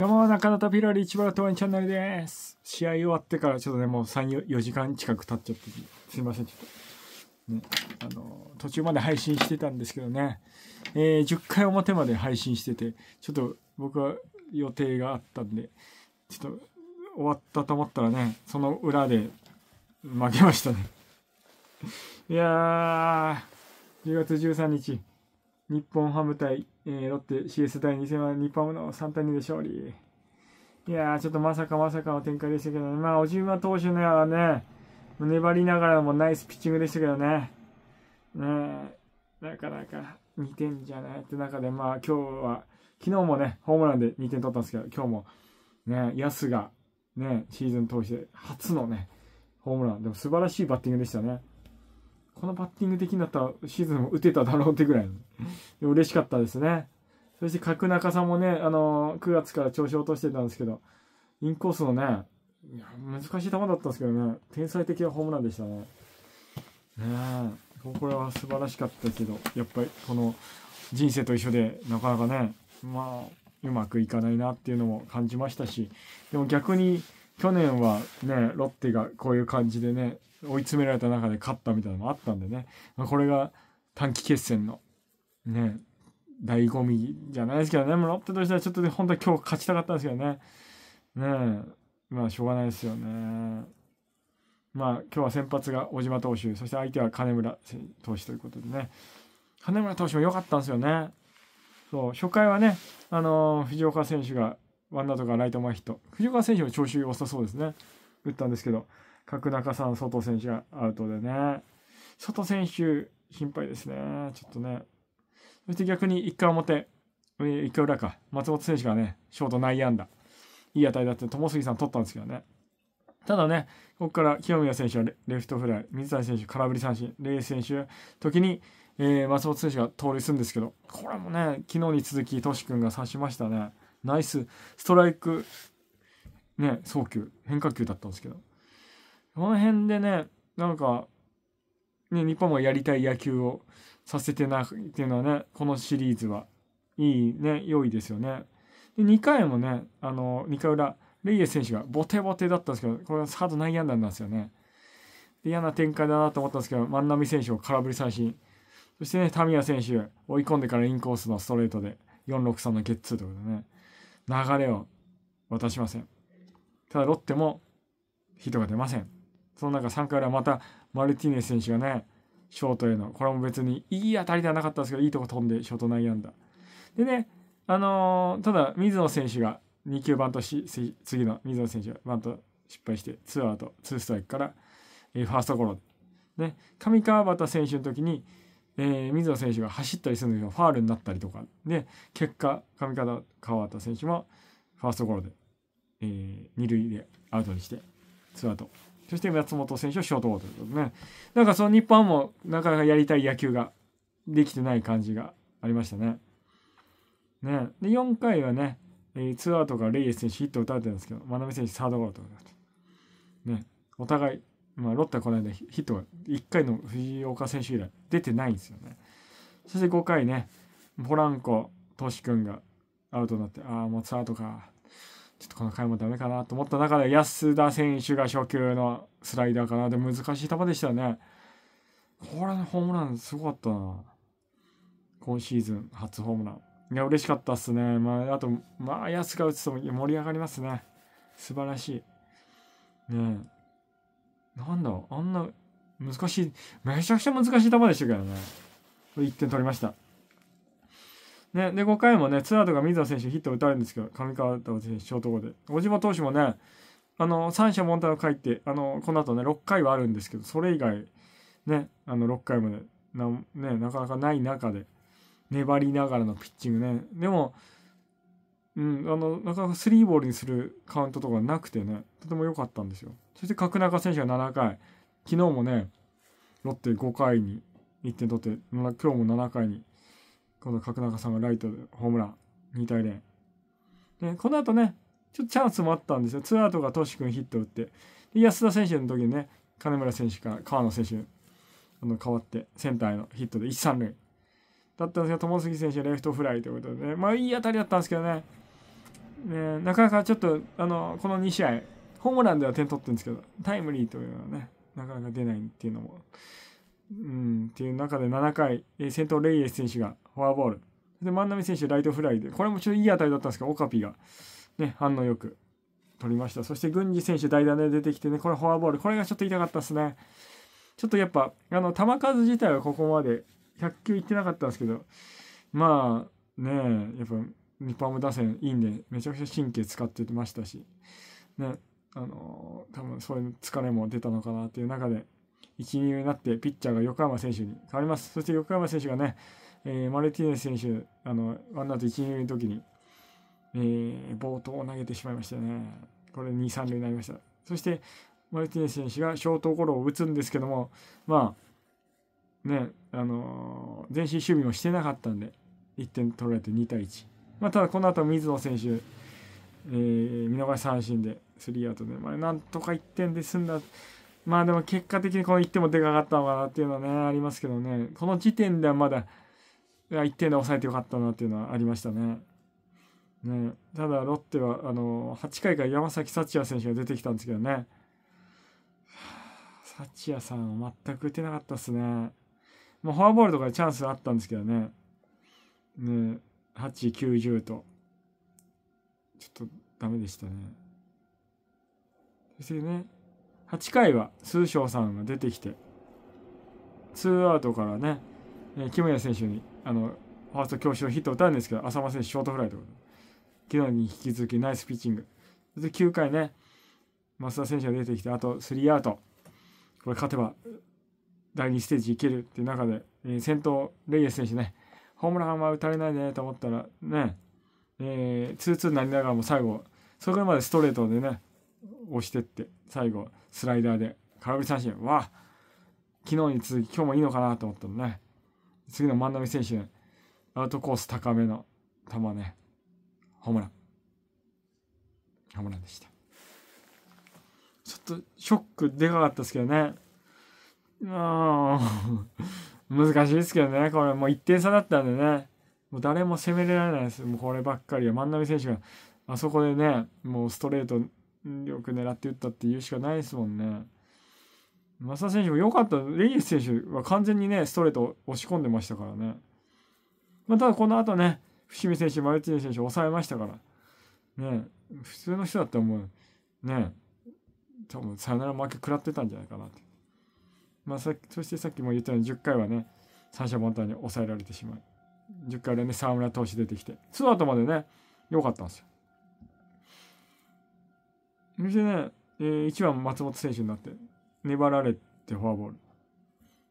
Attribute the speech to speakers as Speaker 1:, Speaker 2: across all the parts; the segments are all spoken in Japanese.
Speaker 1: どうも、中田ピロリ千葉とワンチャンネルです。試合終わってからちょっとね、もう3、4時間近く経っちゃって、すいません、ちょっと。ね、あの、途中まで配信してたんですけどね、えー、10回表まで配信してて、ちょっと僕は予定があったんで、ちょっと終わったと思ったらね、その裏で負けましたね。いやー、10月13日、日本ハム対えー、ロッテ CS 第2戦は日本ハムの3対2で勝利。いやー、ちょっとまさかまさかの展開でしたけどね。まあ、小島投手のはね、粘りながらもナイスピッチングでしたけどね。ねなかなか2点じゃないって中で、まあ、今日は、昨日もね、ホームランで2点取ったんですけど、今日も、ね、ヤスが、ね、シーズン通して初のね、ホームラン。でも素晴らしいバッティングでしたね。このバッティングできんだったらシーズンも打てただろうってぐらいの嬉しかったですね。そして角中さんもね、あのー、9月から調子を落としてたんですけど、インコースのね、いや難しい球だったんですけどね、天才的なホームランでしたね。ねこれは素晴らしかったけど、やっぱりこの人生と一緒で、なかなかね、まあ、うまくいかないなっていうのも感じましたし、でも逆に去年はね、ロッテがこういう感じでね、追い詰められた中で勝ったみたいなのもあったんでね、まあ、これが短期決戦のね醍醐味じゃないですけどねもうロッテとしてはちょっとで本当は今日勝ちたかったんですけどねねまあしょうがないですよねまあ今日は先発が小島投手そして相手は金村投手ということでね金村投手も良かったんですよねそう初回はねあのー、藤岡選手がワンアウトからライト前ヒット藤岡選手も調子良さそうですね打ったんですけど角中さん、外選手がアウトでね。外選手、心配ですね。ちょっとね。そして逆に1回表、1回裏か。松本選手がね、ショート内野安打。いい当たりだって、友杉さん取ったんですけどね。ただね、ここから清宮選手はレフトフライ、水谷選手空振り三振、レイ選手、時に、えー、松本選手が盗塁するんですけど、これもね、昨日に続き、トシ君が刺しましたね。ナイス、ストライク、ね、送球、変化球だったんですけど、この辺でね、なんか、ね、日本もやりたい野球をさせてないっていうのはね、このシリーズは、いいね、良いですよね。で、2回もね、あの、2回裏、レイエ選手がボテボテだったんですけど、これはサード内野安打なんですよね。で、嫌な展開だなと思ったんですけど、万波選手を空振り三振。そしてね、田宮選手、追い込んでからインコースのストレートで、463のゲッツーということでね、流れを渡しません。ただ、ロッテもヒットが出ません。その中3回裏またマルティネス選手がね、ショートへの、これも別にいい当たりではなかったんですけど、いいとこ飛んでショート内野安打。でね、あのー、ただ水野選手が2球バントし、次の水野選手がバント失敗して、ツーアウト、ツーストライクから、えー、ファーストゴロ。ね、上川畑選手の時に、えー、水野選手が走ったりするんでけど、ファールになったりとか。で、結果、上川畑選手もファーストゴロで、えー、2塁でアウトにして、ツーアウト。そして松本選手はショートゴーということでね。なんかその日本もなかなかやりたい野球ができてない感じがありましたね。ねで4回はね、えー、ツーアウトからレイエス選手ヒット打たれてるんですけど、真鍋選手サードゴロとね、お互い、まあ、ロッテはこの間ヒットが1回の藤岡選手以来出てないんですよね。そして5回ね、ポランコ、トシ君がアウトになって、ああ、もうツーアウトか。ちょっとこの回もダメかなと思った中で安田選手が初球のスライダーかなで難しい球でしたねこれのホームランすごかったな今シーズン初ホームランいや嬉しかったっすねまああとまあ安が打つと盛り上がりますね素晴らしいねえなんだあんな難しいめちゃくちゃ難しい球でしたけどね1点取りましたね、で、5回もね、ツーアウトが水野選手ヒット打たれるんですけど、上川選手、ショート後で。小島投手もね、あの、三者凡退を書いて、あの、この後ね、6回はあるんですけど、それ以外、ね、あの、6回まで、な、ね、なかなかない中で、粘りながらのピッチングね。でも、うん、あの、なかなかスリーボールにするカウントとかなくてね、とても良かったんですよ。そして角中選手が7回、昨日もね、ロッテ5回に1点取って、今日も7回にこの角中さんがライトでホームラン2対0。ね、この後ね、ちょっとチャンスもあったんですよ。ツーアウトがトシ君ヒット打って。で安田選手の時にね、金村選手から川野選手あの変わってセンターへのヒットで1、3塁。だったんですが、友杉選手レフトフライということでね、まあいい当たりだったんですけどね、ねなかなかちょっと、あの、この2試合、ホームランでは点取ってるんですけど、タイムリーというのはね、なかなか出ないっていうのも、うん、っていう中で7回、え先頭レイエス選手がフォアボール。で、万波選手、ライトフライで、これもちょっといい当たりだったんですけど、オカピが、ね、反応よく取りました。そして、郡司選手、代打で出てきてね、これフォアボール。これがちょっと痛かったですね。ちょっとやっぱ、あの、球数自体はここまで100球いってなかったんですけど、まあ、ねえ、やっぱ、日ハム打線いいんで、めちゃくちゃ神経使ってましたし、ね、あのー、多分そういう疲れも出たのかなっていう中で、一流になってピッチャーが横山選手に変わります。そして横山選手がね、えー、マルティネス選手、あのワンアウト一塁の時に、えー、冒頭を投げてしまいましたね。これ2、3塁になりました。そして、マルティネス選手がショートゴロを打つんですけども、まあ、ね、あのー、前進守備もしてなかったんで、1点取られて2対1。まあ、ただ、この後水野選手、えー、見逃し三振で、スリーアウトで、まあ、なんとか1点で済んだまあでも結果的にこの1点も出かかったのかなっていうのはね、ありますけどね。この時点ではまだ、1点で抑えてよかったなっていうのはありましたね。ねただ、ロッテは、あの、8回から山崎幸也選手が出てきたんですけどね。幸也さんは全く打てなかったっすね。もうフォアボールとかでチャンスあったんですけどね。ね8、90と。ちょっとダメでしたね。ですね、8回は数称さんが出てきてツーアウトからね、えー、キムヤ選手にあのファースト強襲ヒットを打たんですけど浅間選手ショートフライと昨日に引き続きナイスピッチングで、9回ね増田選手が出てきてあと3アウトこれ勝てば第2ステージいけるっていう中で、えー、先頭レイエス選手ねホームランは打たれないねと思ったらね、えー、ツーになりながらも最後それまでストレートでね押してって最後スライダーで空振り三振わ昨日に続き今日もいいのかなと思ったのね次の万波選手アウトコース高めの球ねホームランホームランでしたちょっとショックでかかったですけどねうん 難しいですけどねこれもう1点差だったんでねもう誰も攻めれられないですもうこればっかりは万波選手があそこでねもうストレートよく狙って打ったって言うしかないですもんね。増田選手も良かった。レイエス選手は完全にね、ストレート押し込んでましたからね。まあ、ただこの後ね、伏見選手、マルチネ選手抑えましたから。ね、普通の人だったらもう、ね、多分サヨナラ負け食らってたんじゃないかなって。まあさそしてさっきも言ったように10回はね、三者凡退に抑えられてしまう。10回でね、沢村投手出てきて、その後までね、良かったんですよ。そしてね、えー、1番松本選手になって、粘られてフォアボール。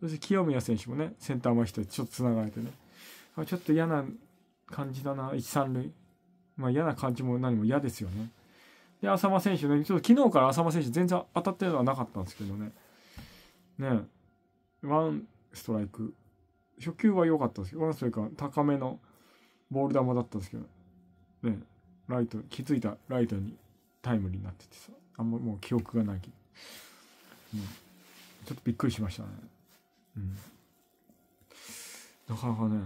Speaker 1: そして清宮選手もね、センター前人ちょっとつながれてね。ちょっと嫌な感じだな、1、3塁。まあ嫌な感じも何も嫌ですよね。で、浅間選手ね、ちょっと昨日から浅間選手全然当たってるのはなかったんですけどね。ねワンストライク。初球は良かったですけど、ワンストライクは高めのボール球だったんですけど、ねライト、気づいたライトにタイムリーになっててさあんまもう記憶がないけど、うん、ちょっとびっくりしましたねうんなかなかね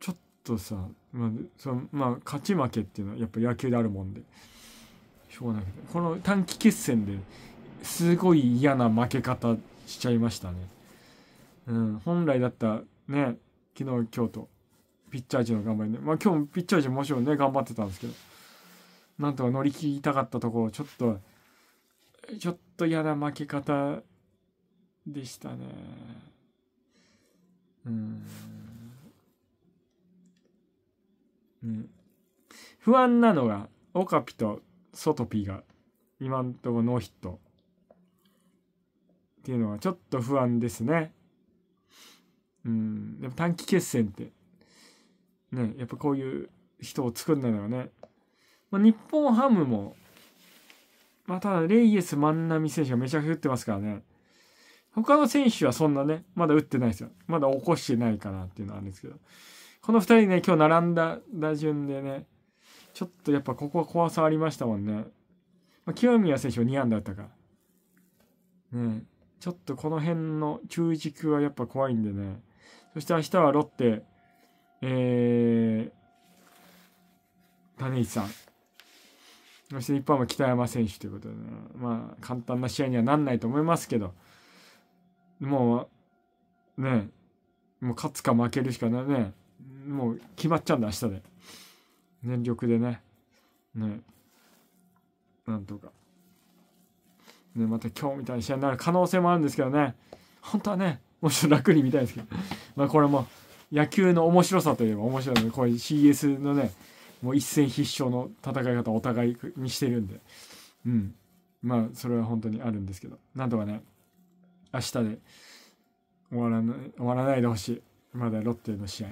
Speaker 1: ちょっとさ、まあ、そのまあ勝ち負けっていうのはやっぱ野球であるもんでしょうがないけどこの短期決戦ですごい嫌な負け方しちゃいましたねうん本来だったね昨日今日とピッチャー陣の頑張りねまあ今日もピッチャー陣もちろんね頑張ってたんですけどなんとか乗り切りたかったところ、ちょっと、ちょっと嫌な負け方でしたね。うん。うん。不安なのが、オカピとソトピが今んとこノーヒットっていうのはちょっと不安ですね。うん。でも短期決戦って、ね、やっぱこういう人を作んないね、まあ、日本ハムも、まあ、ただ、レイエス、万波選手がめちゃくちゃ打ってますからね。他の選手はそんなね、まだ打ってないですよ。まだ起こしてないかなっていうのはあるんですけど。この2人ね、今日並んだ打順でね、ちょっとやっぱここは怖さありましたもんね。まあ、清宮選手は2安打だったかねちょっとこの辺の中軸はやっぱ怖いんでね。そして明日はロッテ、えー、種市さん。そして日本は北山選手ということで、ね、まあ簡単な試合にはなんないと思いますけど、もう、ね、もう勝つか負けるしかないね、もう決まっちゃうんだ、明日で。全力でね、ね、なんとか。ね、また今日みたいな試合になる可能性もあるんですけどね、本当はね、もうちょっと楽に見たいですけど、まあこれも野球の面白さといえば面白いので、こういう CS のね、もう一戦必勝の戦い方をお互いにしてるんで、うん。まあ、それは本当にあるんですけど、なんとかね、明日で終わらない、終わらないでほしい。まだロッテの試合。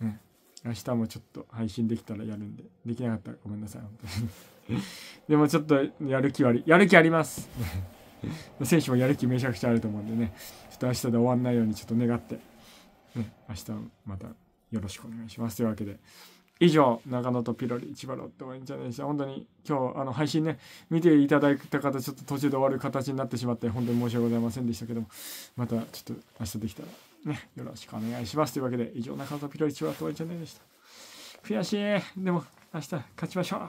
Speaker 1: ね。明日もちょっと配信できたらやるんで、できなかったらごめんなさい、本当に。でもちょっとやる気はあり、やる気あります 選手もやる気めちゃくちゃあると思うんでね、ちょっと明日で終わんないようにちょっと願って、ね、明日またよろしくお願いしますというわけで。以上、長野とピロリ、千葉ロッテ応援チャンネルでした。本当に今日、あの、配信ね、見ていただいた方、ちょっと途中で終わる形になってしまって、本当に申し訳ございませんでしたけども、またちょっと明日できたら、ね、よろしくお願いします。というわけで、以上、中野とピロリ、千葉ロッテ応援チャンネルでした。悔しい。でも、明日勝ちましょう。